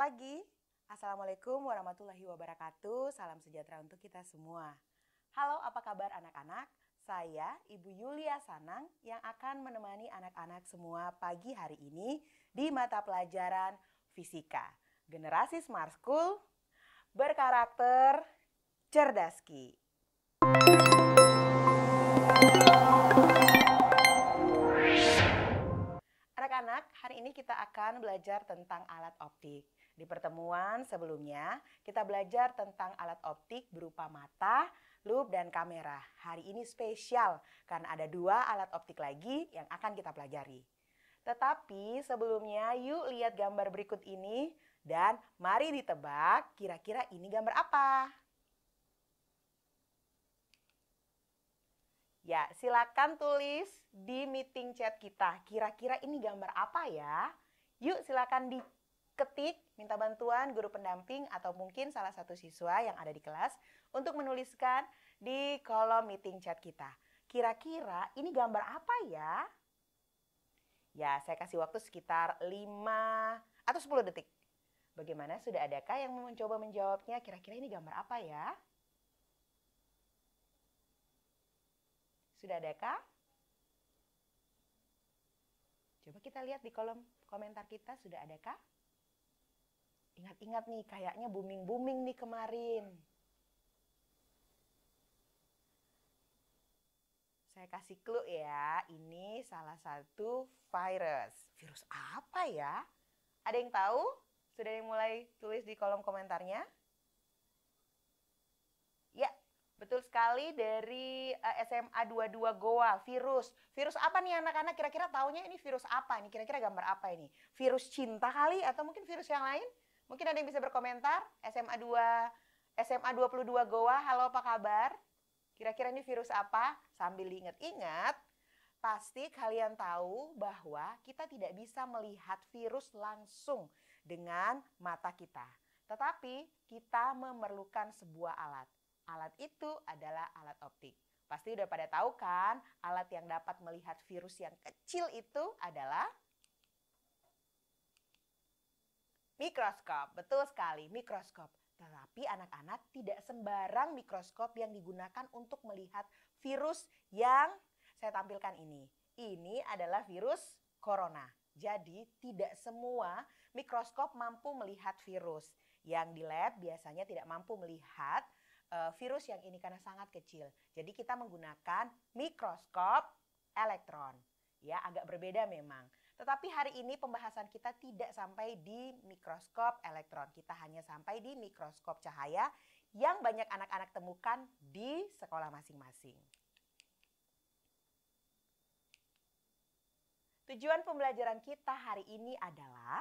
pagi. Assalamualaikum warahmatullahi wabarakatuh. Salam sejahtera untuk kita semua. Halo, apa kabar anak-anak? Saya Ibu Yulia Sanang yang akan menemani anak-anak semua pagi hari ini di mata pelajaran Fisika. Generasi Smart School berkarakter cerdaski. Anak-anak, hari ini kita akan belajar tentang alat optik. Di pertemuan sebelumnya, kita belajar tentang alat optik berupa mata, loop, dan kamera. Hari ini spesial karena ada dua alat optik lagi yang akan kita pelajari. Tetapi sebelumnya yuk lihat gambar berikut ini dan mari ditebak kira-kira ini gambar apa. Ya, silakan tulis di meeting chat kita kira-kira ini gambar apa ya. Yuk silakan di ketik, minta bantuan guru pendamping atau mungkin salah satu siswa yang ada di kelas untuk menuliskan di kolom meeting chat kita. Kira-kira ini gambar apa ya? Ya, saya kasih waktu sekitar 5 atau 10 detik. Bagaimana sudah adakah yang mencoba menjawabnya? Kira-kira ini gambar apa ya? Sudah adakah? Coba kita lihat di kolom komentar kita sudah adakah? Ingat-ingat nih, kayaknya booming-booming nih kemarin. Saya kasih clue ya, ini salah satu virus. Virus apa ya? Ada yang tahu? Sudah yang mulai tulis di kolom komentarnya? Ya, betul sekali dari eh, SMA 22 Goa, virus. Virus apa nih anak-anak? Kira-kira taunya ini virus apa? Ini kira-kira gambar apa ini? Virus cinta kali atau mungkin virus yang lain? Mungkin ada yang bisa berkomentar? SMA 2, SMA 22 Goa, halo apa kabar? Kira-kira ini virus apa? Sambil diingat-ingat, pasti kalian tahu bahwa kita tidak bisa melihat virus langsung dengan mata kita. Tetapi kita memerlukan sebuah alat. Alat itu adalah alat optik. Pasti udah pada tahu kan, alat yang dapat melihat virus yang kecil itu adalah Mikroskop, betul sekali, mikroskop. Tetapi anak-anak tidak sembarang mikroskop yang digunakan untuk melihat virus yang saya tampilkan ini. Ini adalah virus corona. Jadi tidak semua mikroskop mampu melihat virus. Yang di lab biasanya tidak mampu melihat uh, virus yang ini karena sangat kecil. Jadi kita menggunakan mikroskop elektron. Ya, agak berbeda memang. Tetapi hari ini pembahasan kita tidak sampai di mikroskop elektron. Kita hanya sampai di mikroskop cahaya yang banyak anak-anak temukan di sekolah masing-masing. Tujuan pembelajaran kita hari ini adalah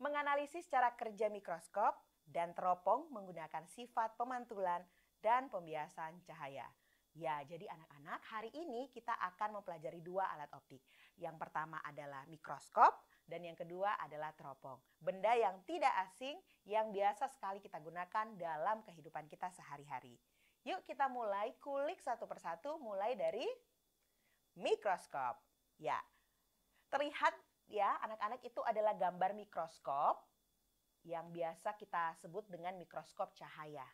menganalisis cara kerja mikroskop dan teropong menggunakan sifat pemantulan dan pembiasan cahaya. Ya, jadi anak-anak, hari ini kita akan mempelajari dua alat optik. Yang pertama adalah mikroskop dan yang kedua adalah teropong. Benda yang tidak asing yang biasa sekali kita gunakan dalam kehidupan kita sehari-hari. Yuk kita mulai kulik satu persatu mulai dari mikroskop. Ya. Terlihat ya anak-anak itu adalah gambar mikroskop yang biasa kita sebut dengan mikroskop cahaya.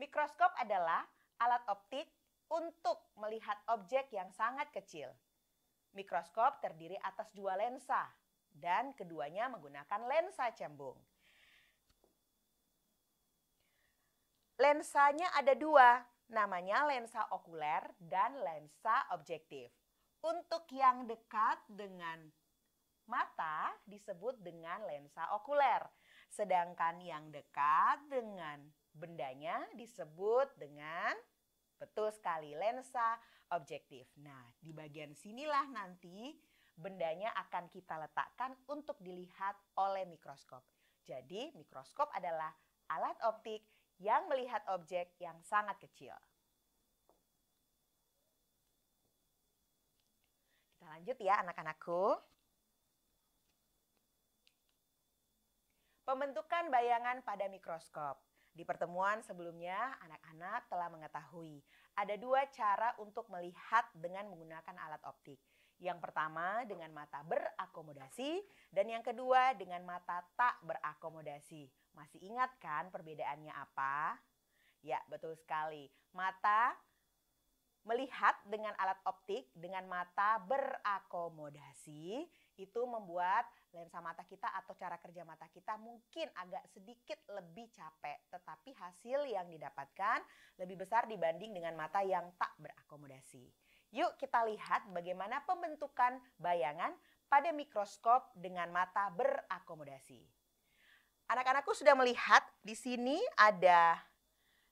Mikroskop adalah alat optik untuk melihat objek yang sangat kecil. Mikroskop terdiri atas dua lensa dan keduanya menggunakan lensa cembung. Lensanya ada dua, namanya lensa okuler dan lensa objektif. Untuk yang dekat dengan mata disebut dengan lensa okuler, sedangkan yang dekat dengan bendanya disebut dengan betul sekali lensa objektif. Nah, di bagian sinilah nanti bendanya akan kita letakkan untuk dilihat oleh mikroskop. Jadi, mikroskop adalah alat optik yang melihat objek yang sangat kecil. Kita lanjut ya anak-anakku. Pembentukan bayangan pada mikroskop. Di pertemuan sebelumnya, anak-anak telah mengetahui ada dua cara untuk melihat dengan menggunakan alat optik. Yang pertama dengan mata berakomodasi dan yang kedua dengan mata tak berakomodasi. Masih ingat kan perbedaannya apa? Ya, betul sekali. Mata melihat dengan alat optik dengan mata berakomodasi itu membuat lensa mata kita atau cara kerja mata kita mungkin agak sedikit lebih capek, tetapi hasil yang didapatkan lebih besar dibanding dengan mata yang tak berakomodasi. Yuk kita lihat bagaimana pembentukan bayangan pada mikroskop dengan mata berakomodasi. Anak-anakku sudah melihat di sini ada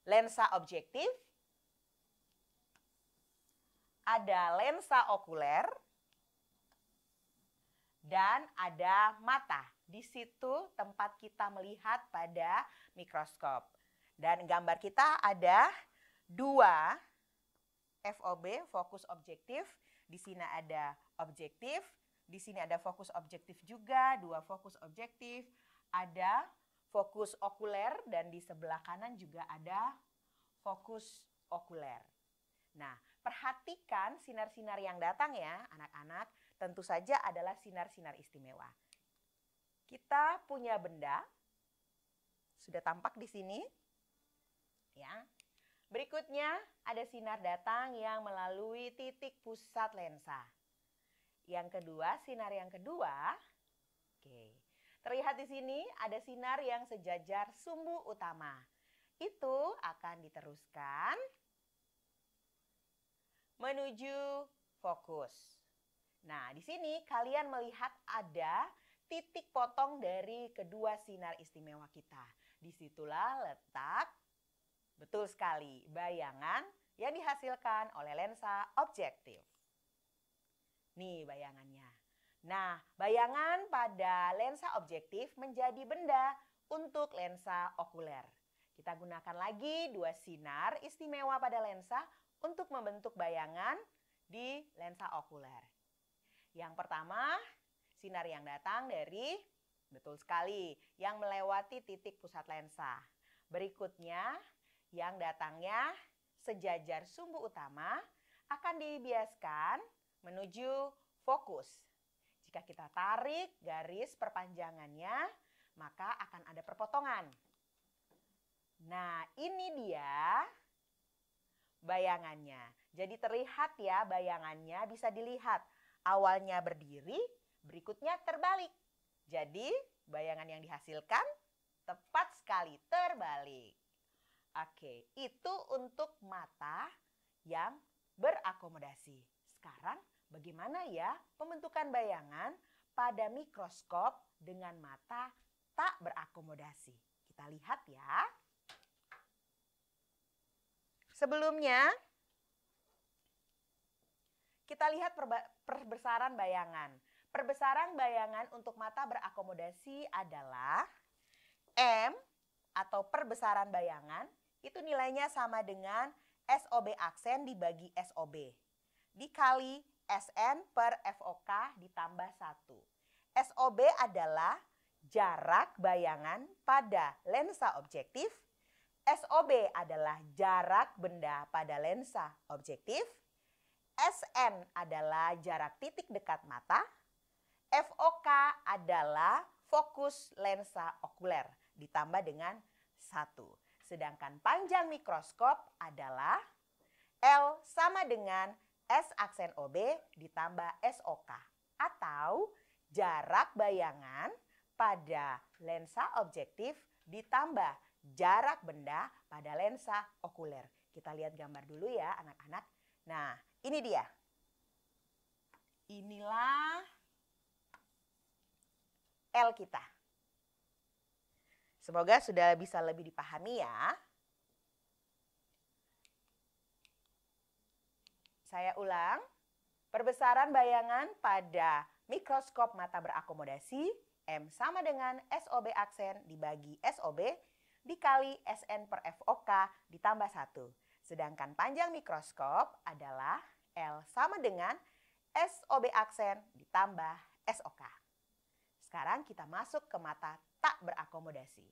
lensa objektif, ada lensa okuler, dan ada mata. Di situ tempat kita melihat pada mikroskop. Dan gambar kita ada dua FOB, fokus objektif. Di sini ada objektif, di sini ada fokus objektif juga, dua fokus objektif. Ada fokus okuler dan di sebelah kanan juga ada fokus okuler. Nah, perhatikan sinar-sinar yang datang ya anak-anak tentu saja adalah sinar-sinar istimewa. Kita punya benda, sudah tampak di sini. ya. Berikutnya ada sinar datang yang melalui titik pusat lensa. Yang kedua, sinar yang kedua, oke. Terlihat di sini ada sinar yang sejajar sumbu utama. Itu akan diteruskan menuju fokus. Nah, di sini kalian melihat ada titik potong dari kedua sinar istimewa kita. Disitulah letak, betul sekali, bayangan yang dihasilkan oleh lensa objektif. Nih bayangannya. Nah, bayangan pada lensa objektif menjadi benda untuk lensa okuler. Kita gunakan lagi dua sinar istimewa pada lensa untuk membentuk bayangan di lensa okuler. Yang pertama, sinar yang datang dari betul sekali yang melewati titik pusat lensa. Berikutnya, yang datangnya sejajar sumbu utama akan dibiaskan menuju fokus. Jika kita tarik garis perpanjangannya, maka akan ada perpotongan. Nah, ini dia bayangannya. Jadi terlihat ya bayangannya bisa dilihat Awalnya berdiri, berikutnya terbalik. Jadi, bayangan yang dihasilkan tepat sekali terbalik. Oke, itu untuk mata yang berakomodasi. Sekarang bagaimana ya pembentukan bayangan pada mikroskop dengan mata tak berakomodasi? Kita lihat ya. Sebelumnya, kita lihat perbesaran bayangan. Perbesaran bayangan untuk mata berakomodasi adalah M atau perbesaran bayangan itu nilainya sama dengan SOB aksen dibagi SOB dikali SN per FOK ditambah 1. SOB adalah jarak bayangan pada lensa objektif. SOB adalah jarak benda pada lensa objektif. SN adalah jarak titik dekat mata, FOK adalah fokus lensa okuler ditambah dengan satu. Sedangkan panjang mikroskop adalah L sama dengan S aksen OB ditambah SOK atau jarak bayangan pada lensa objektif ditambah jarak benda pada lensa okuler. Kita lihat gambar dulu ya anak-anak. Nah, ini dia. Inilah L kita. Semoga sudah bisa lebih dipahami ya. Saya ulang. Perbesaran bayangan pada mikroskop mata berakomodasi M sama dengan SOB aksen dibagi SOB dikali SN per FOK ditambah 1. Sedangkan panjang mikroskop adalah L sama dengan SOB aksen ditambah SOK. Sekarang kita masuk ke mata tak berakomodasi.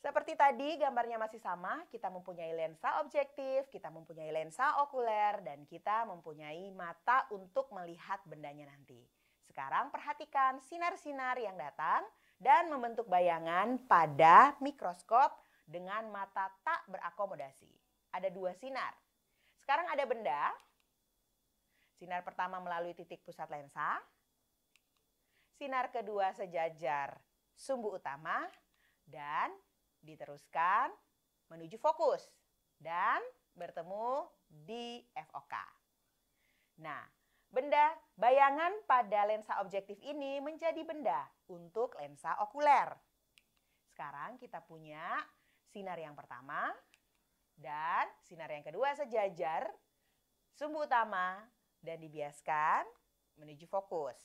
Seperti tadi gambarnya masih sama, kita mempunyai lensa objektif, kita mempunyai lensa okuler, dan kita mempunyai mata untuk melihat bendanya nanti. Sekarang perhatikan sinar-sinar yang datang dan membentuk bayangan pada mikroskop dengan mata tak berakomodasi. Ada dua sinar. Sekarang ada benda. Sinar pertama melalui titik pusat lensa. Sinar kedua sejajar sumbu utama dan diteruskan menuju fokus dan bertemu di FOK. Nah, benda bayangan pada lensa objektif ini menjadi benda untuk lensa okuler. Sekarang kita punya sinar yang pertama dan sinar yang kedua sejajar, sumbu utama, dan dibiaskan menuju fokus.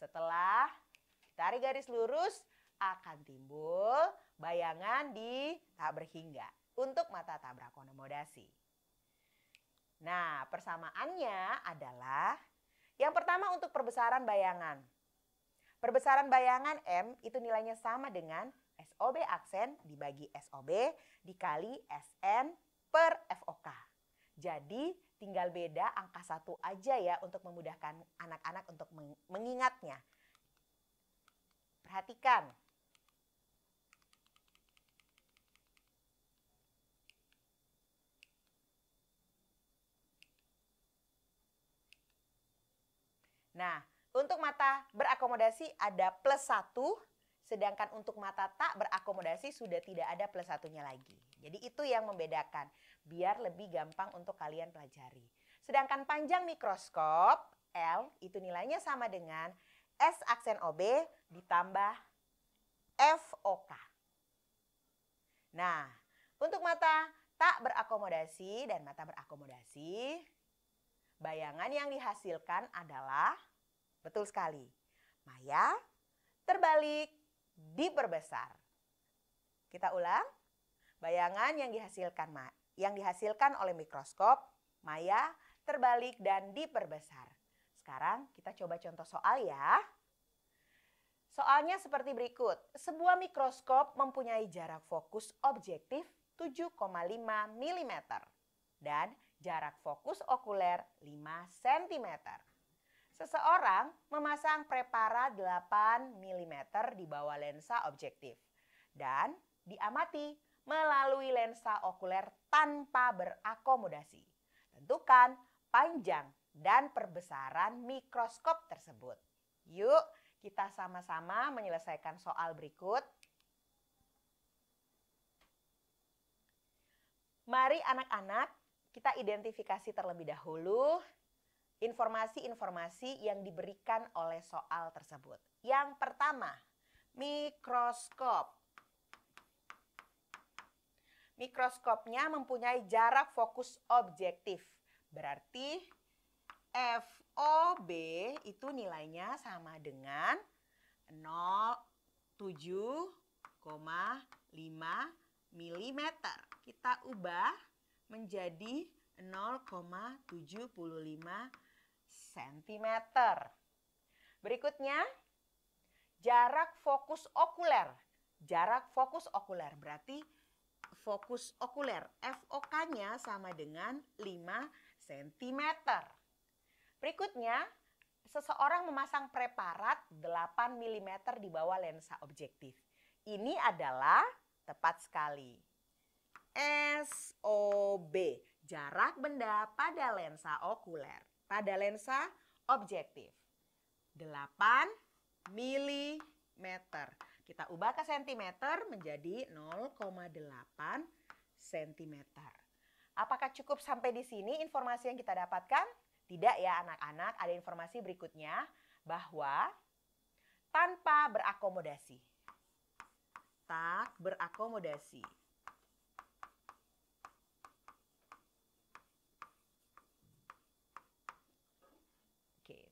Setelah tarik garis lurus, akan timbul bayangan di tak berhingga untuk mata tabrak onomodasi. Nah, persamaannya adalah yang pertama untuk perbesaran bayangan. Perbesaran bayangan M itu nilainya sama dengan SOB aksen dibagi SOB dikali SN per FOK. Jadi tinggal beda angka satu aja ya untuk memudahkan anak-anak untuk mengingatnya. Perhatikan. Nah, untuk mata berakomodasi ada plus satu Sedangkan untuk mata tak berakomodasi sudah tidak ada plus satunya lagi. Jadi itu yang membedakan, biar lebih gampang untuk kalian pelajari. Sedangkan panjang mikroskop, L, itu nilainya sama dengan S aksen OB ditambah FOK. Nah, untuk mata tak berakomodasi dan mata berakomodasi, bayangan yang dihasilkan adalah, betul sekali, maya terbalik diperbesar. Kita ulang. Bayangan yang dihasilkan yang dihasilkan oleh mikroskop, maya, terbalik dan diperbesar. Sekarang kita coba contoh soal ya. Soalnya seperti berikut. Sebuah mikroskop mempunyai jarak fokus objektif 7,5 mm dan jarak fokus okuler 5 cm. Seseorang memasang prepara 8 mm di bawah lensa objektif dan diamati melalui lensa okuler tanpa berakomodasi. Tentukan panjang dan perbesaran mikroskop tersebut. Yuk, kita sama-sama menyelesaikan soal berikut. Mari anak-anak kita identifikasi terlebih dahulu informasi-informasi yang diberikan oleh soal tersebut. Yang pertama, mikroskop. Mikroskopnya mempunyai jarak fokus objektif. Berarti FOB itu nilainya sama dengan 0,7,5 mm. Kita ubah menjadi 0,75 mm cm. Berikutnya, jarak fokus okuler. Jarak fokus okuler berarti fokus okuler FOK-nya sama dengan 5 cm. Berikutnya, seseorang memasang preparat 8 mm di bawah lensa objektif. Ini adalah tepat sekali. SOB, jarak benda pada lensa okuler pada lensa objektif. 8 mm. Kita ubah ke cm menjadi 0,8 cm. Apakah cukup sampai di sini informasi yang kita dapatkan? Tidak ya anak-anak, ada informasi berikutnya bahwa tanpa berakomodasi. Tak berakomodasi.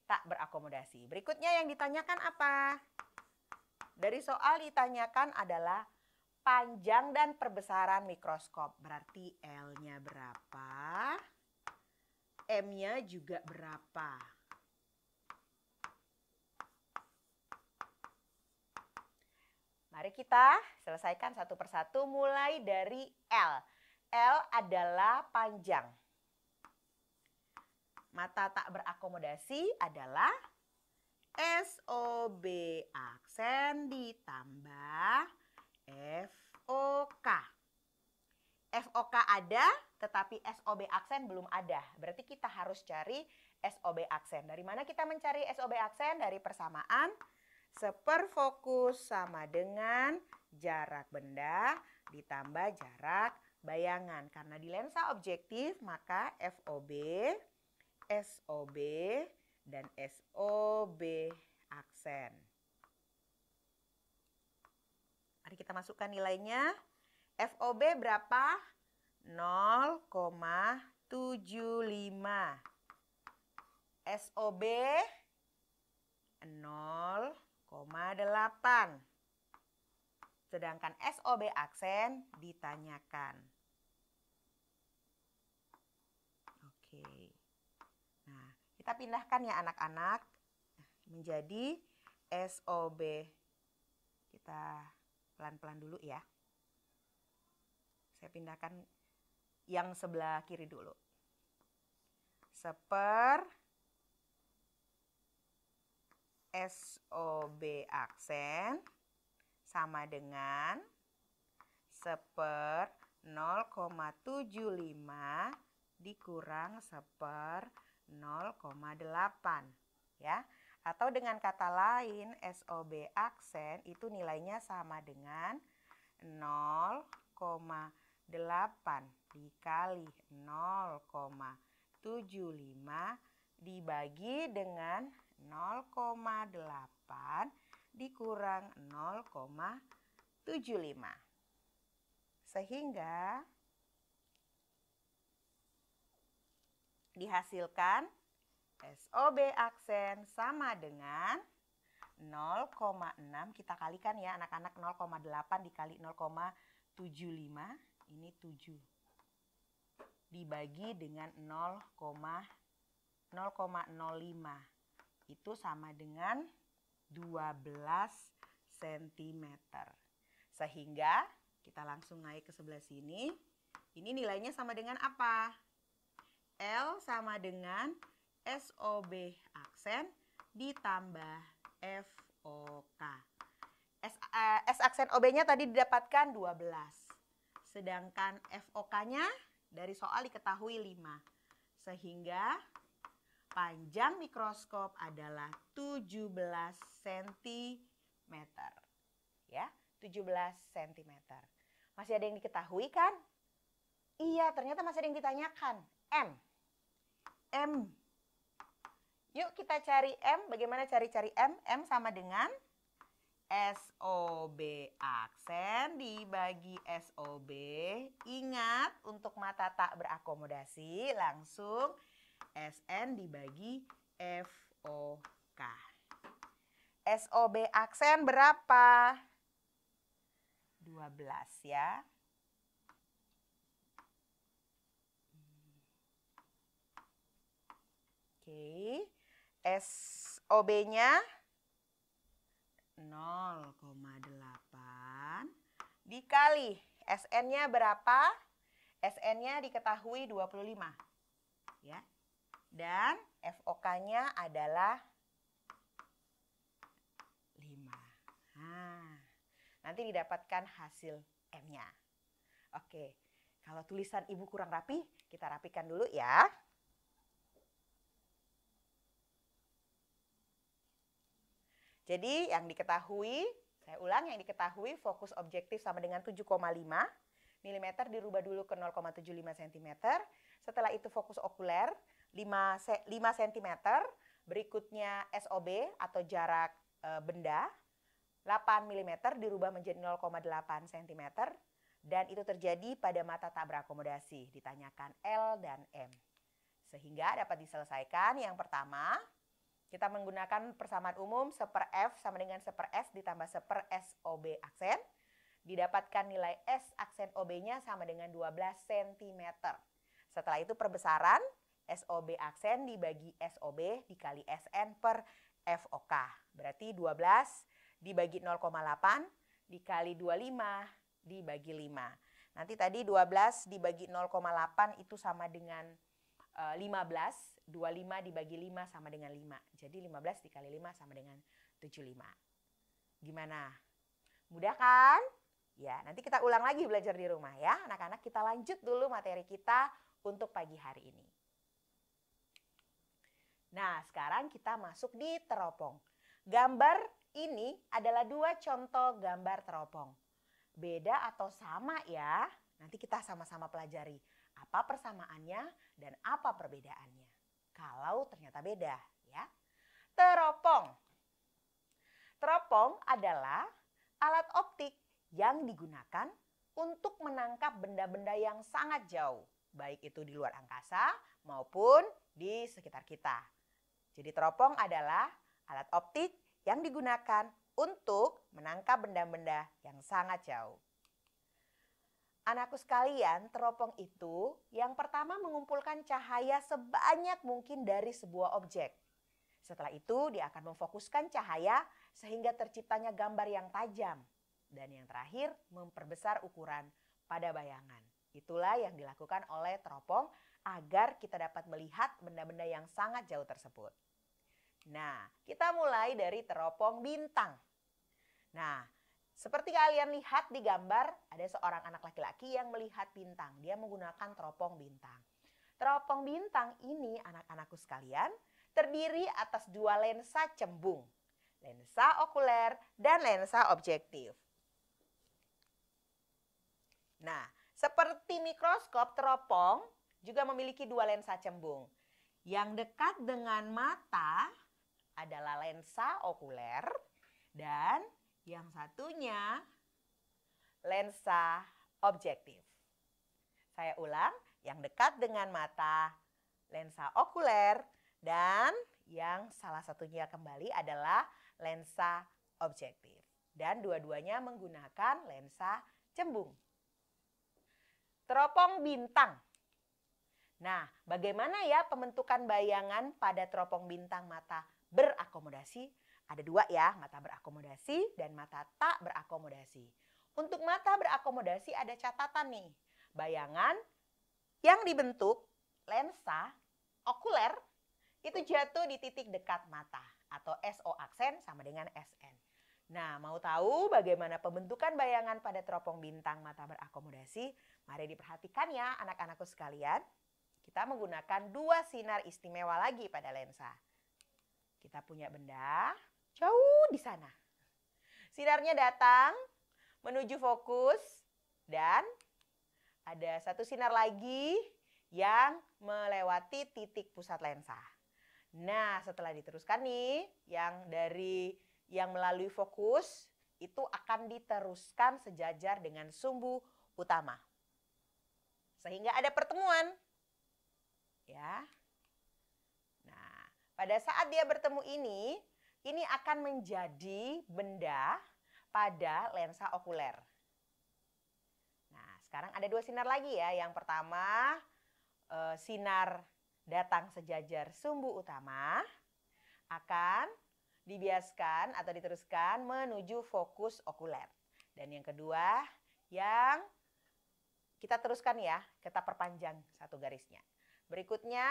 tak berakomodasi. Berikutnya yang ditanyakan apa? Dari soal ditanyakan adalah panjang dan perbesaran mikroskop. Berarti L-nya berapa? M-nya juga berapa? Mari kita selesaikan satu persatu mulai dari L. L adalah panjang mata tak berakomodasi adalah SOB aksen ditambah FOK. FOK ada, tetapi SOB aksen belum ada. Berarti kita harus cari SOB aksen. Dari mana kita mencari SOB aksen? Dari persamaan seperfokus sama dengan jarak benda ditambah jarak bayangan. Karena di lensa objektif, maka FOB SOB dan SOB aksen. Mari kita masukkan nilainya. FOB berapa? 0,75. SOB 0,8. Sedangkan SOB aksen ditanyakan. Kita pindahkan ya anak-anak menjadi SOB. Kita pelan-pelan dulu ya. Saya pindahkan yang sebelah kiri dulu. Seper SOB aksen sama dengan seper 0,75 dikurang seper 0,8 ya. Atau dengan kata lain SOB aksen itu nilainya sama dengan 0,8 dikali 0,75 dibagi dengan 0,8 dikurang 0,75. Sehingga dihasilkan SOB aksen sama dengan 0,6 kita kalikan ya anak-anak 0,8 dikali 0,75 ini 7 dibagi dengan 0,05 itu sama dengan 12 cm sehingga kita langsung naik ke sebelah sini ini nilainya sama dengan apa? L sama dengan SOB aksen ditambah FOK. S, uh, S aksen OB-nya tadi didapatkan 12. Sedangkan FOK-nya dari soal diketahui 5. Sehingga panjang mikroskop adalah 17 cm. Ya, 17 cm. Masih ada yang diketahui kan? Iya, ternyata masih ada yang ditanyakan. M. M. Yuk kita cari M. Bagaimana cari-cari M? M sama dengan SOB aksen dibagi SOB. Ingat untuk mata tak berakomodasi langsung SN dibagi FOK. SOB aksen berapa? 12 ya. Oke. SOB-nya 0,8 dikali SN-nya berapa? SN-nya diketahui 25. Ya. Dan FOK-nya adalah 5. Nah, nanti didapatkan hasil M-nya. Oke, kalau tulisan ibu kurang rapi, kita rapikan dulu ya. Jadi yang diketahui, saya ulang yang diketahui fokus objektif sama dengan 7,5 mm dirubah dulu ke 0,75 cm. Setelah itu fokus okuler 5 5 cm, berikutnya SOB atau jarak e, benda 8 mm dirubah menjadi 0,8 cm dan itu terjadi pada mata tak berakomodasi ditanyakan L dan M. Sehingga dapat diselesaikan yang pertama kita menggunakan persamaan umum seper F sama dengan seper S ditambah seper S OB aksen. Didapatkan nilai S aksen OB-nya sama dengan 12 cm. Setelah itu perbesaran SOB aksen dibagi SOB dikali SN per FOK. Berarti 12 dibagi 0,8 dikali 25 dibagi 5. Nanti tadi 12 dibagi 0,8 itu sama dengan 15, eh, 25 dibagi 5 sama dengan 5. Jadi 15 dikali 5 sama dengan 75. Gimana? Mudah kan? Ya, nanti kita ulang lagi belajar di rumah ya. Anak-anak kita lanjut dulu materi kita untuk pagi hari ini. Nah, sekarang kita masuk di teropong. Gambar ini adalah dua contoh gambar teropong. Beda atau sama ya? Nanti kita sama-sama pelajari apa persamaannya dan apa perbedaannya. Kalau ternyata beda ya. Teropong. Teropong adalah alat optik yang digunakan untuk menangkap benda-benda yang sangat jauh, baik itu di luar angkasa maupun di sekitar kita. Jadi teropong adalah alat optik yang digunakan untuk menangkap benda-benda yang sangat jauh. Anakku sekalian, teropong itu yang pertama mengumpulkan cahaya sebanyak mungkin dari sebuah objek. Setelah itu dia akan memfokuskan cahaya sehingga terciptanya gambar yang tajam. Dan yang terakhir memperbesar ukuran pada bayangan. Itulah yang dilakukan oleh teropong agar kita dapat melihat benda-benda yang sangat jauh tersebut. Nah, kita mulai dari teropong bintang. Nah, seperti kalian lihat di gambar, ada seorang anak laki-laki yang melihat bintang. Dia menggunakan teropong bintang. Teropong bintang ini, anak-anakku sekalian, terdiri atas dua lensa cembung, lensa okuler dan lensa objektif. Nah, seperti mikroskop teropong juga memiliki dua lensa cembung. Yang dekat dengan mata adalah lensa okuler dan yang satunya lensa objektif. Saya ulang, yang dekat dengan mata, lensa okuler, dan yang salah satunya kembali adalah lensa objektif. Dan dua-duanya menggunakan lensa cembung. Teropong bintang. Nah, bagaimana ya pembentukan bayangan pada teropong bintang mata berakomodasi ada dua ya, mata berakomodasi dan mata tak berakomodasi. Untuk mata berakomodasi ada catatan nih. Bayangan yang dibentuk lensa okuler itu jatuh di titik dekat mata atau SO aksen sama dengan SN. Nah, mau tahu bagaimana pembentukan bayangan pada teropong bintang mata berakomodasi? Mari diperhatikan ya anak-anakku sekalian. Kita menggunakan dua sinar istimewa lagi pada lensa. Kita punya benda jauh di sana. Sinarnya datang menuju fokus dan ada satu sinar lagi yang melewati titik pusat lensa. Nah, setelah diteruskan nih yang dari yang melalui fokus itu akan diteruskan sejajar dengan sumbu utama. Sehingga ada pertemuan. Ya. Nah, pada saat dia bertemu ini, ini akan menjadi benda pada lensa okuler. Nah, sekarang ada dua sinar lagi ya. Yang pertama, eh, sinar datang sejajar sumbu utama akan dibiaskan atau diteruskan menuju fokus okuler. Dan yang kedua, yang kita teruskan ya, kita perpanjang satu garisnya. Berikutnya,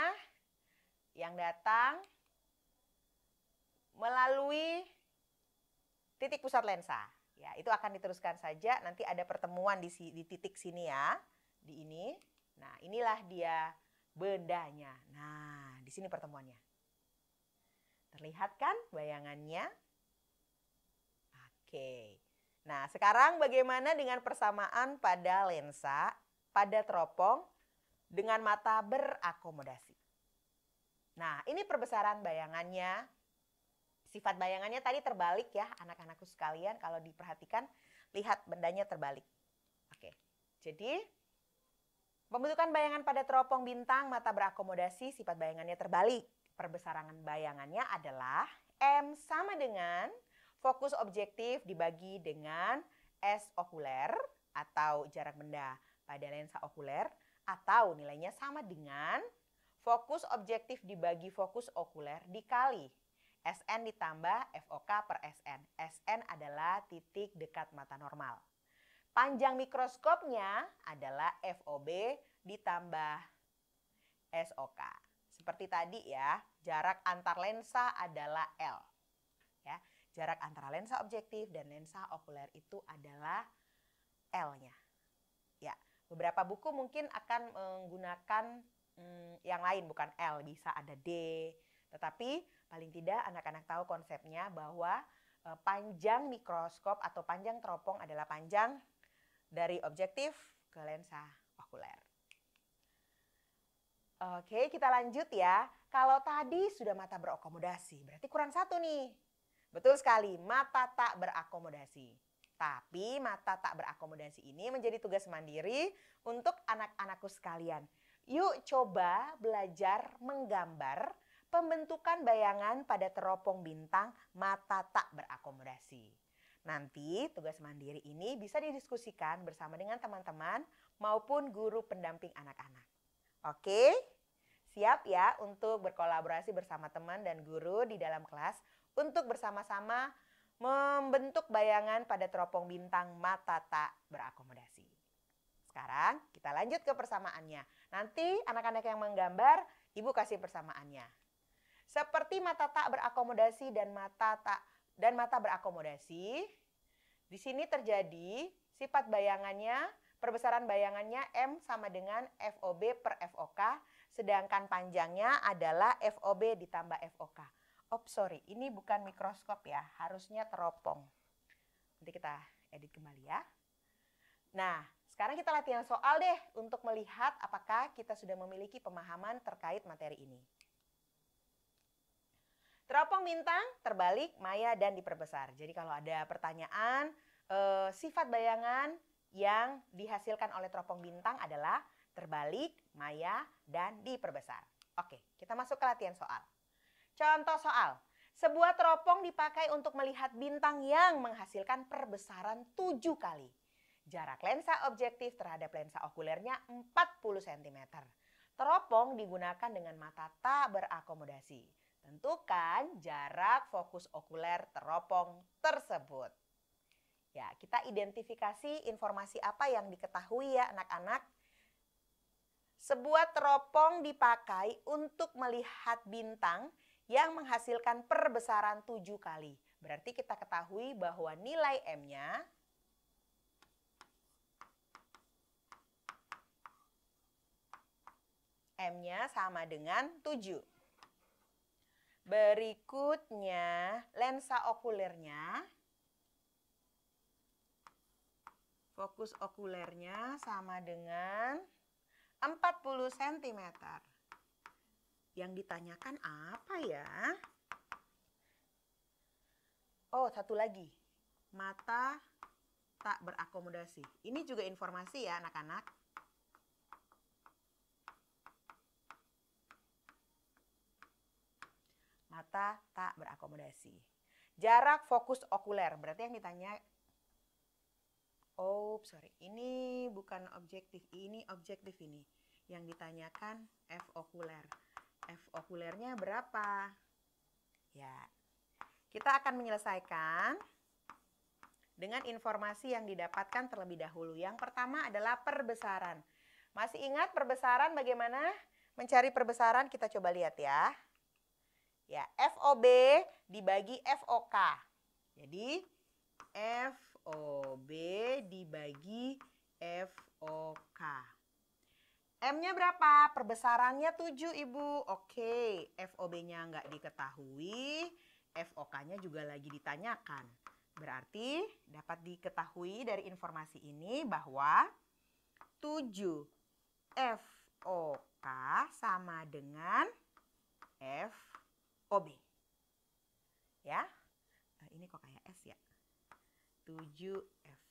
yang datang melalui titik pusat lensa. Ya, itu akan diteruskan saja. Nanti ada pertemuan di, di titik sini ya, di ini. Nah, inilah dia bendanya. Nah, di sini pertemuannya. Terlihat kan bayangannya? Oke. Nah, sekarang bagaimana dengan persamaan pada lensa, pada teropong, dengan mata berakomodasi? Nah, ini perbesaran bayangannya sifat bayangannya tadi terbalik ya anak-anakku sekalian kalau diperhatikan lihat bendanya terbalik. Oke. Jadi pembentukan bayangan pada teropong bintang mata berakomodasi sifat bayangannya terbalik. Perbesaran bayangannya adalah M sama dengan fokus objektif dibagi dengan S okuler atau jarak benda pada lensa okuler atau nilainya sama dengan fokus objektif dibagi fokus okuler dikali SN ditambah FOK per SN. SN adalah titik dekat mata normal. Panjang mikroskopnya adalah FOB ditambah SOK. Seperti tadi ya, jarak antar lensa adalah L. Ya, jarak antara lensa objektif dan lensa okuler itu adalah L-nya. Ya, beberapa buku mungkin akan menggunakan hmm, yang lain bukan L, bisa ada D. Tetapi Paling tidak anak-anak tahu konsepnya bahwa eh, panjang mikroskop atau panjang teropong adalah panjang dari objektif ke lensa okuler. Oke, kita lanjut ya. Kalau tadi sudah mata berakomodasi, berarti kurang satu nih. Betul sekali, mata tak berakomodasi. Tapi mata tak berakomodasi ini menjadi tugas mandiri untuk anak-anakku sekalian. Yuk coba belajar menggambar pembentukan bayangan pada teropong bintang mata tak berakomodasi. Nanti tugas mandiri ini bisa didiskusikan bersama dengan teman-teman maupun guru pendamping anak-anak. Oke? Siap ya untuk berkolaborasi bersama teman dan guru di dalam kelas untuk bersama-sama membentuk bayangan pada teropong bintang mata tak berakomodasi. Sekarang kita lanjut ke persamaannya. Nanti anak-anak yang menggambar, Ibu kasih persamaannya. Seperti mata tak berakomodasi dan mata tak dan mata berakomodasi, di sini terjadi sifat bayangannya, perbesaran bayangannya M sama dengan FOB per FOK, sedangkan panjangnya adalah FOB ditambah FOK. Oh sorry, ini bukan mikroskop ya, harusnya teropong. Nanti kita edit kembali ya. Nah, sekarang kita latihan soal deh untuk melihat apakah kita sudah memiliki pemahaman terkait materi ini. Teropong bintang, terbalik, maya, dan diperbesar. Jadi kalau ada pertanyaan, eh, sifat bayangan yang dihasilkan oleh teropong bintang adalah terbalik, maya, dan diperbesar. Oke, kita masuk ke latihan soal. Contoh soal. Sebuah teropong dipakai untuk melihat bintang yang menghasilkan perbesaran tujuh kali. Jarak lensa objektif terhadap lensa okulernya 40 cm. Teropong digunakan dengan mata tak berakomodasi. Tentukan jarak fokus okuler teropong tersebut. Ya, kita identifikasi informasi apa yang diketahui ya anak-anak. Sebuah teropong dipakai untuk melihat bintang yang menghasilkan perbesaran 7 kali. Berarti kita ketahui bahwa nilai M-nya M-nya sama dengan 7. Berikutnya lensa okulernya. Fokus okulernya sama dengan 40 cm. Yang ditanyakan apa ya? Oh, satu lagi. Mata tak berakomodasi. Ini juga informasi ya anak-anak. mata tak berakomodasi. Jarak fokus okuler, berarti yang ditanya Oh, sorry. Ini bukan objektif, ini objektif ini. Yang ditanyakan F okuler. F okulernya berapa? Ya. Kita akan menyelesaikan dengan informasi yang didapatkan terlebih dahulu. Yang pertama adalah perbesaran. Masih ingat perbesaran bagaimana? Mencari perbesaran kita coba lihat ya. Ya, FOB dibagi FOK. Jadi FOB dibagi FOK. M-nya berapa? Perbesarannya 7, Ibu. Oke, FOB-nya nggak diketahui, FOK-nya juga lagi ditanyakan. Berarti dapat diketahui dari informasi ini bahwa 7 FOK sama dengan F OB. Ya. Eh, ini kok kayak S ya. 7F.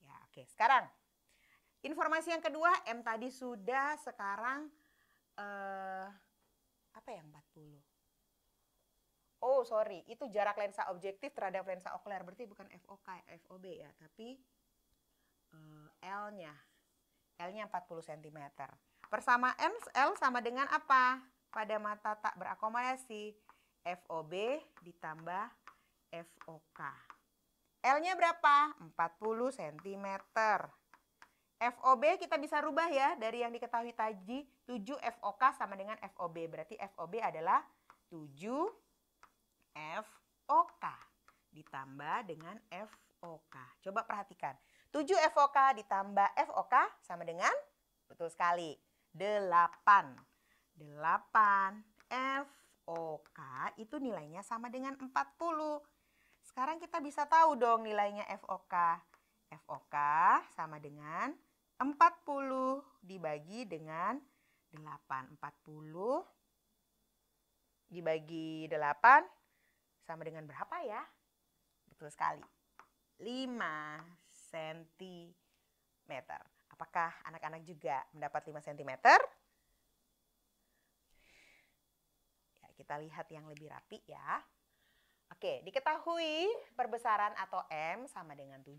Ya, oke. Sekarang informasi yang kedua M tadi sudah sekarang eh apa yang 40? Oh, sorry. Itu jarak lensa objektif terhadap lensa okuler. Berarti bukan FOK, FOB ya, tapi eh, L-nya. L-nya 40 cm. Persama M, L sama dengan apa? Pada mata tak berakomodasi FOB ditambah FOK. L-nya berapa? 40 cm. FOB kita bisa rubah ya dari yang diketahui tadi 7 FOK sama dengan FOB. Berarti FOB adalah 7 FOK ditambah dengan FOK. Coba perhatikan. 7 FOK ditambah FOK sama dengan betul sekali 8. 8 FOK. OK itu nilainya sama dengan 40. Sekarang kita bisa tahu dong nilainya FOK. FOK sama dengan 40 dibagi dengan 8. 40 dibagi 8 sama dengan berapa ya? Betul sekali. 5 cm. Apakah anak-anak juga mendapat 5 cm? kita lihat yang lebih rapi ya. Oke, diketahui perbesaran atau M sama dengan 7,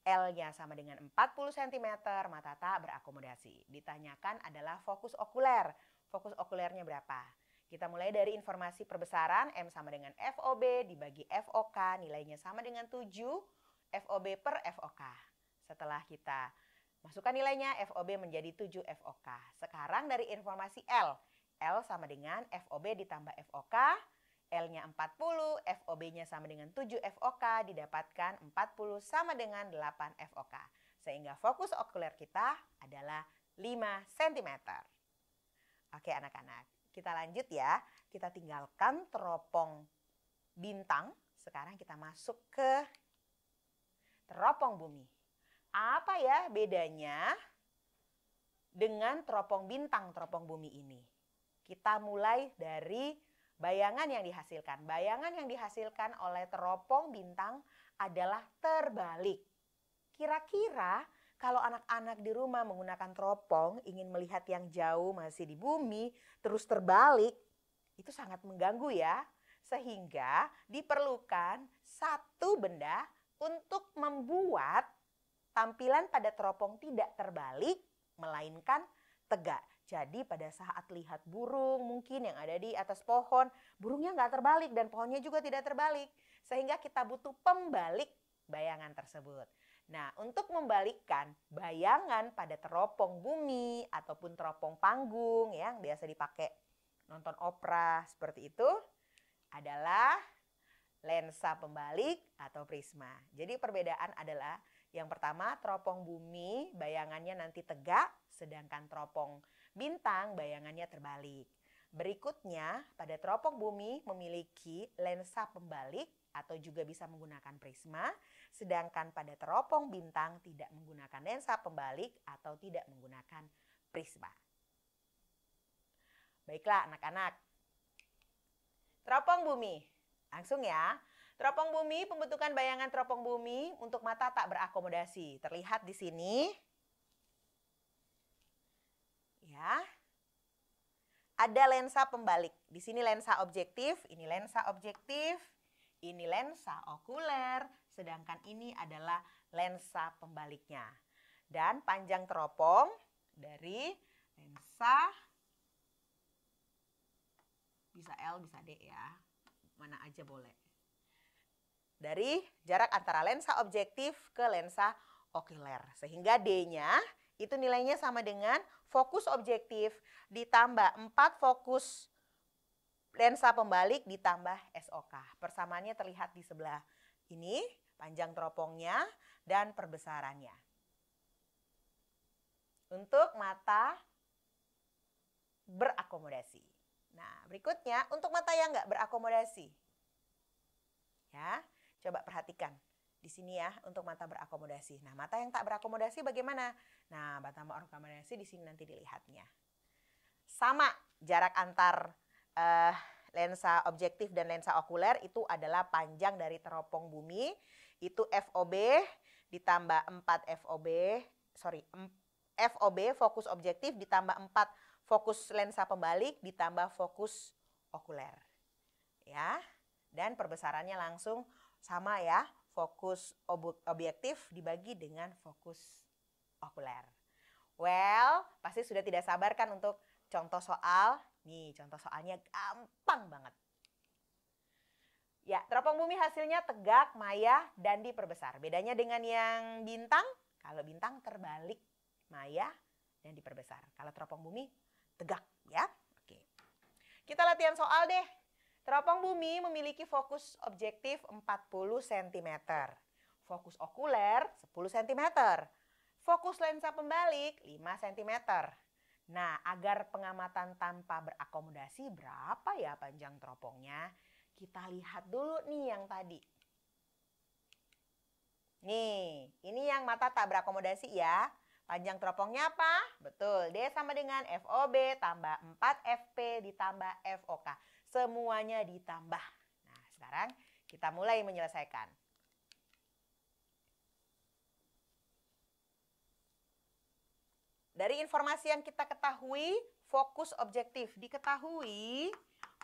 L-nya sama dengan 40 cm, mata tak berakomodasi. Ditanyakan adalah fokus okuler. Fokus okulernya berapa? Kita mulai dari informasi perbesaran M sama dengan FOB dibagi FOK, nilainya sama dengan 7, FOB per FOK. Setelah kita masukkan nilainya, FOB menjadi 7 FOK. Sekarang dari informasi L, L sama dengan FOB ditambah FOK, L-nya 40, FOB-nya sama dengan 7 FOK, didapatkan 40 sama dengan 8 FOK. Sehingga fokus okuler kita adalah 5 cm. Oke anak-anak, kita lanjut ya. Kita tinggalkan teropong bintang. Sekarang kita masuk ke teropong bumi. Apa ya bedanya dengan teropong bintang teropong bumi ini? Kita mulai dari bayangan yang dihasilkan. Bayangan yang dihasilkan oleh teropong bintang adalah terbalik. Kira-kira kalau anak-anak di rumah menggunakan teropong, ingin melihat yang jauh masih di bumi, terus terbalik, itu sangat mengganggu ya. Sehingga diperlukan satu benda untuk membuat tampilan pada teropong tidak terbalik, melainkan tegak. Jadi pada saat lihat burung mungkin yang ada di atas pohon, burungnya nggak terbalik dan pohonnya juga tidak terbalik. Sehingga kita butuh pembalik bayangan tersebut. Nah, untuk membalikkan bayangan pada teropong bumi ataupun teropong panggung yang biasa dipakai nonton opera seperti itu adalah lensa pembalik atau prisma. Jadi perbedaan adalah yang pertama teropong bumi bayangannya nanti tegak sedangkan teropong Bintang bayangannya terbalik. Berikutnya, pada teropong bumi memiliki lensa pembalik atau juga bisa menggunakan prisma, sedangkan pada teropong bintang tidak menggunakan lensa pembalik atau tidak menggunakan prisma. Baiklah anak-anak. Teropong bumi. Langsung ya. Teropong bumi, pembentukan bayangan teropong bumi untuk mata tak berakomodasi. Terlihat di sini. Ya. Ada lensa pembalik. Di sini lensa objektif, ini lensa objektif, ini lensa okuler, sedangkan ini adalah lensa pembaliknya. Dan panjang teropong dari lensa bisa L, bisa D ya. Mana aja boleh. Dari jarak antara lensa objektif ke lensa okuler. Sehingga D-nya itu nilainya sama dengan fokus objektif ditambah 4 fokus lensa pembalik ditambah SOK. Persamaannya terlihat di sebelah ini, panjang teropongnya dan perbesarannya. Untuk mata berakomodasi. Nah, berikutnya untuk mata yang nggak berakomodasi. Ya, coba perhatikan di sini ya untuk mata berakomodasi. Nah, mata yang tak berakomodasi bagaimana? Nah, mata berakomodasi di sini nanti dilihatnya. Sama jarak antar uh, lensa objektif dan lensa okuler itu adalah panjang dari teropong bumi itu FOB ditambah 4 FOB, sorry, FOB fokus objektif ditambah 4 fokus lensa pembalik ditambah fokus okuler. Ya. Dan perbesarannya langsung sama ya, fokus ob objektif dibagi dengan fokus okuler. Well, pasti sudah tidak sabar kan untuk contoh soal? Nih, contoh soalnya gampang banget. Ya, teropong bumi hasilnya tegak, maya, dan diperbesar. Bedanya dengan yang bintang, kalau bintang terbalik, maya, dan diperbesar. Kalau teropong bumi, tegak ya. Oke. Kita latihan soal deh. Teropong bumi memiliki fokus objektif 40 cm. Fokus okuler 10 cm. Fokus lensa pembalik 5 cm. Nah, agar pengamatan tanpa berakomodasi berapa ya panjang teropongnya? Kita lihat dulu nih yang tadi. Nih, ini yang mata tak berakomodasi ya. Panjang teropongnya apa? Betul, D sama dengan FOB tambah 4FP ditambah FOK semuanya ditambah. Nah, sekarang kita mulai menyelesaikan. Dari informasi yang kita ketahui, fokus objektif diketahui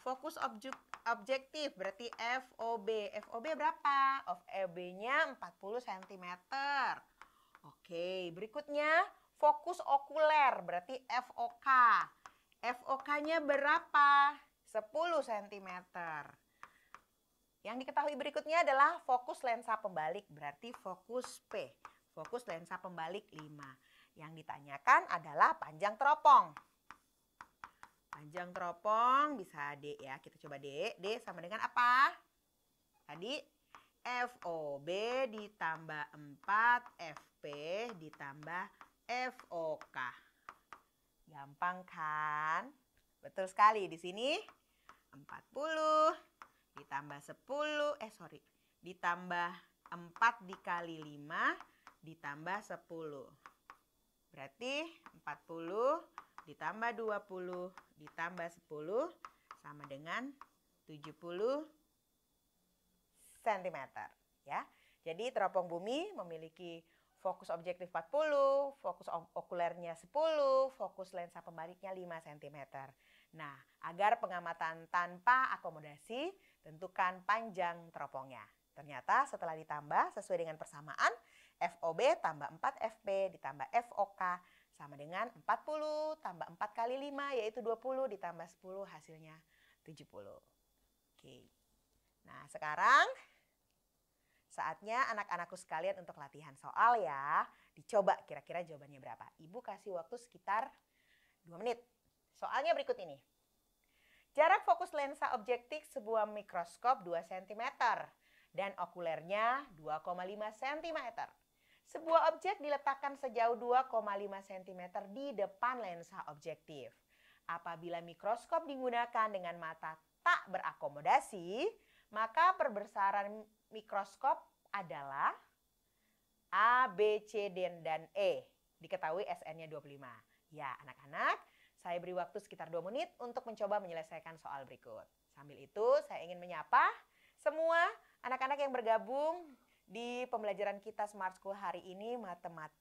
fokus objek, objektif berarti FOB. FOB berapa? FOB-nya 40 cm. Oke, berikutnya fokus okuler berarti FOK. FOK-nya berapa? 10 cm. Yang diketahui berikutnya adalah fokus lensa pembalik, berarti fokus P. Fokus lensa pembalik 5. Yang ditanyakan adalah panjang teropong. Panjang teropong bisa D ya, kita coba D. D sama dengan apa? Tadi FOB ditambah 4 FP ditambah FOK. Gampang kan? Betul sekali. Di sini 40 ditambah 10, eh sorry, ditambah 4 dikali 5 ditambah 10. Berarti 40 ditambah 20 ditambah 10 sama dengan 70 cm. Ya. Jadi teropong bumi memiliki fokus objektif 40, fokus okulernya 10, fokus lensa pembaliknya 5 cm. Nah, agar pengamatan tanpa akomodasi, tentukan panjang teropongnya. Ternyata setelah ditambah sesuai dengan persamaan, FOB tambah 4 FB ditambah FOK sama dengan 40 tambah 4 kali 5 yaitu 20 ditambah 10 hasilnya 70. Oke. Nah, sekarang saatnya anak-anakku sekalian untuk latihan soal ya. Dicoba kira-kira jawabannya berapa. Ibu kasih waktu sekitar 2 menit. Soalnya berikut ini. Jarak fokus lensa objektif sebuah mikroskop 2 cm dan okulernya 2,5 cm. Sebuah objek diletakkan sejauh 2,5 cm di depan lensa objektif. Apabila mikroskop digunakan dengan mata tak berakomodasi, maka perbesaran mikroskop adalah A, B, C, D, dan E. Diketahui SN-nya 25. Ya, anak-anak, saya beri waktu sekitar 2 menit untuk mencoba menyelesaikan soal berikut. Sambil itu, saya ingin menyapa semua anak-anak yang bergabung di pembelajaran kita Smart School hari ini matemat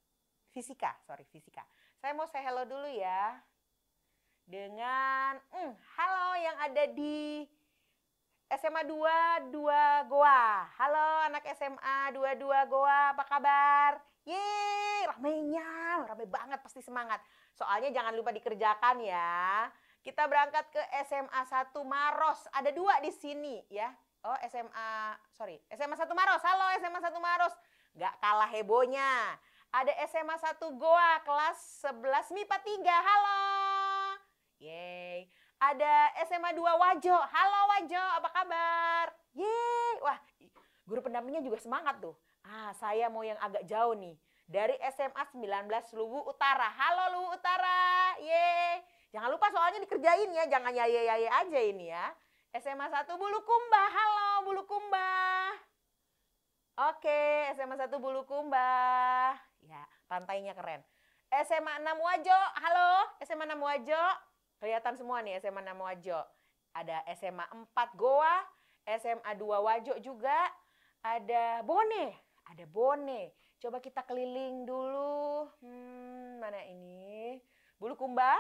fisika, sorry fisika. Saya mau saya hello dulu ya dengan hmm, halo yang ada di SMA 22 Goa. Halo anak SMA 22 Goa, apa kabar? Yeay, ramainya, ramai banget pasti semangat. Soalnya jangan lupa dikerjakan ya. Kita berangkat ke SMA 1 Maros. Ada dua di sini ya. Oh SMA, sorry. SMA 1 Maros. Halo SMA 1 Maros. Gak kalah hebohnya. Ada SMA 1 Goa kelas 11 MIPA 3. Halo. Yeay. Ada SMA 2 Wajo. Halo Wajo, apa kabar? Yeay. Wah, guru pendampingnya juga semangat tuh. Ah, saya mau yang agak jauh nih dari SMA 19 Luwu Utara. Halo Luwu Utara, ye. Jangan lupa soalnya dikerjain ya, jangan ya ya ya aja ini ya. SMA 1 Bulukumba, halo Bulukumba. Oke, SMA 1 Bulukumba. Ya, pantainya keren. SMA 6 Wajo, halo SMA 6 Wajo. Kelihatan semua nih SMA 6 Wajo. Ada SMA 4 Goa, SMA 2 Wajo juga. Ada Bone, ada Bone Coba kita keliling dulu. Hmm, mana ini? Bulu kumba?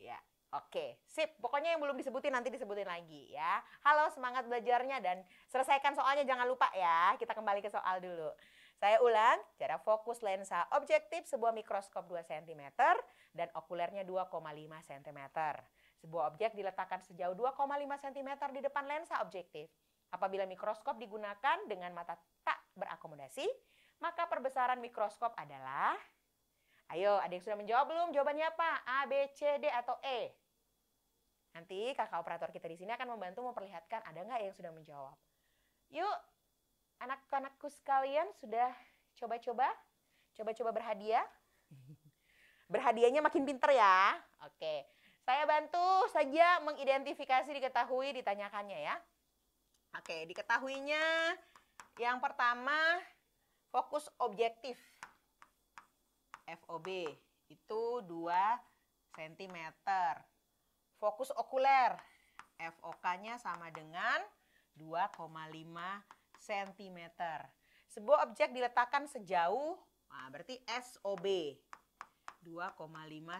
Ya, Oke, sip. Pokoknya yang belum disebutin nanti disebutin lagi ya. Halo, semangat belajarnya dan selesaikan soalnya jangan lupa ya. Kita kembali ke soal dulu. Saya ulang, cara fokus lensa objektif sebuah mikroskop 2 cm dan okulernya 2,5 cm. Sebuah objek diletakkan sejauh 2,5 cm di depan lensa objektif. Apabila mikroskop digunakan dengan mata tak berakomodasi, maka perbesaran mikroskop adalah Ayo, ada yang sudah menjawab belum? Jawabannya apa? A, B, C, D, atau E? Nanti kakak operator kita di sini akan membantu memperlihatkan ada nggak yang sudah menjawab. Yuk, anak-anakku sekalian sudah coba-coba? Coba-coba berhadiah? Berhadiahnya makin pinter ya. Oke, saya bantu saja mengidentifikasi diketahui ditanyakannya ya. Oke, diketahuinya yang pertama Fokus objektif FOB itu 2 cm. Fokus okuler FOK-nya sama dengan 2,5 cm. Sebuah objek diletakkan sejauh, nah berarti SOB 2,5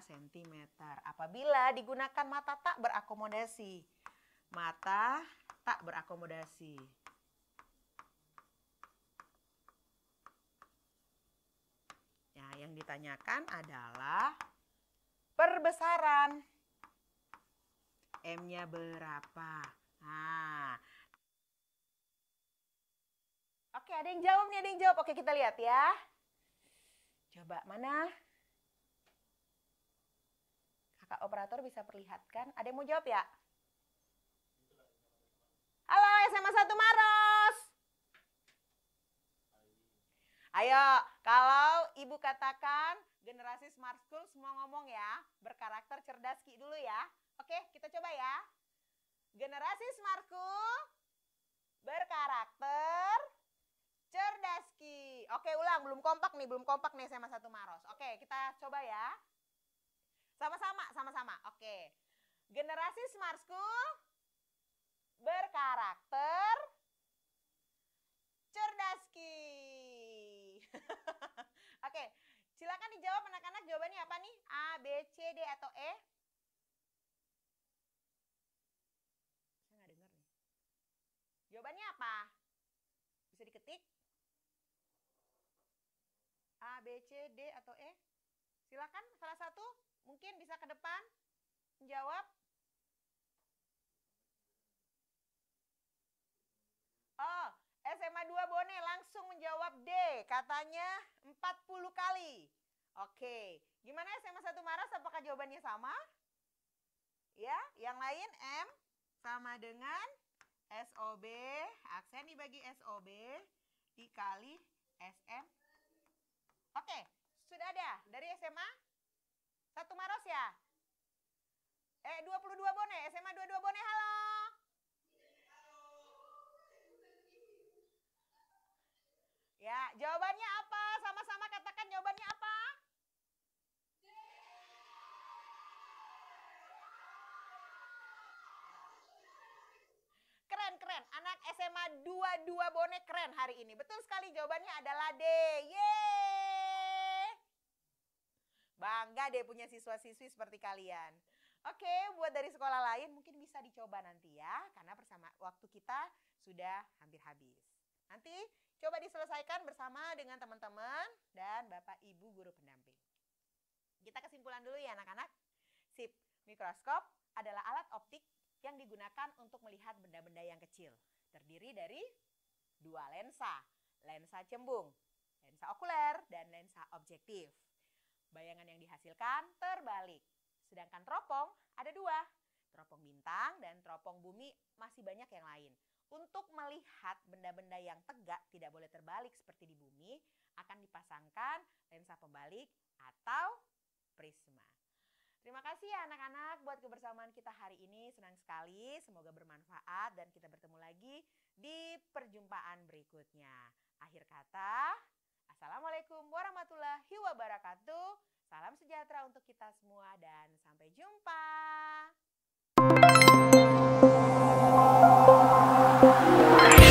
cm. Apabila digunakan mata tak berakomodasi. Mata tak berakomodasi. yang ditanyakan adalah perbesaran. M-nya berapa? Nah. Oke, ada yang jawab nih, ada yang jawab. Oke, kita lihat ya. Coba, mana? Kakak operator bisa perlihatkan. Ada yang mau jawab ya? Halo, SMA satu Maros. Ayo, kalau Ibu katakan generasi smart school semua ngomong ya, berkarakter cerdas Ki dulu ya. Oke, kita coba ya. Generasi smart school berkarakter cerdas Ki. Oke, ulang, belum kompak nih, belum kompak nih sama satu Maros. Oke, kita coba ya. Sama-sama, sama-sama. Oke. Generasi smart school berkarakter cerdas Ki. Oke, silakan dijawab anak-anak jawabannya apa nih? A, B, C, D atau E? Saya nggak dengar nih. Jawabannya apa? Bisa diketik? A, B, C, D atau E? Silakan salah satu mungkin bisa ke depan menjawab dua Bone langsung menjawab D. Katanya 40 kali. Oke. Gimana SMA 1 maros Apakah jawabannya sama? Ya, yang lain M sama dengan SOB. Aksen dibagi SOB dikali SM. Oke, sudah ada dari SMA? Satu Maros ya? Eh, 22 Bone. SMA 22 Bone, halo. Ya, jawabannya apa? Sama-sama katakan jawabannya apa? Keren-keren, anak SMA 22 bonek keren hari ini. Betul sekali jawabannya adalah D. Yeay! Bangga deh punya siswa-siswi seperti kalian. Oke, buat dari sekolah lain mungkin bisa dicoba nanti ya, karena bersama waktu kita sudah hampir habis. Nanti Coba diselesaikan bersama dengan teman-teman dan Bapak Ibu guru pendamping. Kita kesimpulan dulu ya anak-anak. Sip, mikroskop adalah alat optik yang digunakan untuk melihat benda-benda yang kecil. Terdiri dari dua lensa, lensa cembung, lensa okuler, dan lensa objektif. Bayangan yang dihasilkan terbalik. Sedangkan teropong ada dua, teropong bintang dan teropong bumi masih banyak yang lain. Untuk melihat benda-benda yang tegak tidak boleh terbalik seperti di bumi, akan dipasangkan lensa pembalik atau prisma. Terima kasih ya anak-anak buat kebersamaan kita hari ini. Senang sekali, semoga bermanfaat dan kita bertemu lagi di perjumpaan berikutnya. Akhir kata, Assalamualaikum warahmatullahi wabarakatuh. Salam sejahtera untuk kita semua dan sampai jumpa. Música